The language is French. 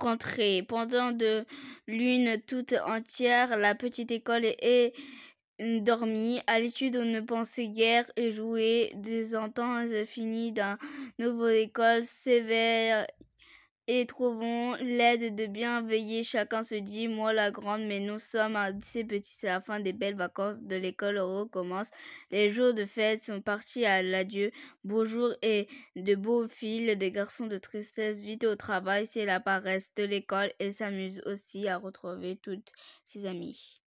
rentrée. Pendant de l'une toute entière, la petite école est dormie. à l'étude on ne pensait guère et jouait des ententes infinies d'un nouveau école sévère et trouvons l'aide de bien veiller. Chacun se dit, moi la grande, mais nous sommes assez petits. C'est la fin des belles vacances de l'école recommence. Les jours de fête sont partis à l'adieu. bonjour et de beaux fils, des garçons de tristesse vite au travail. C'est la paresse de l'école et s'amuse aussi à retrouver toutes ses amies.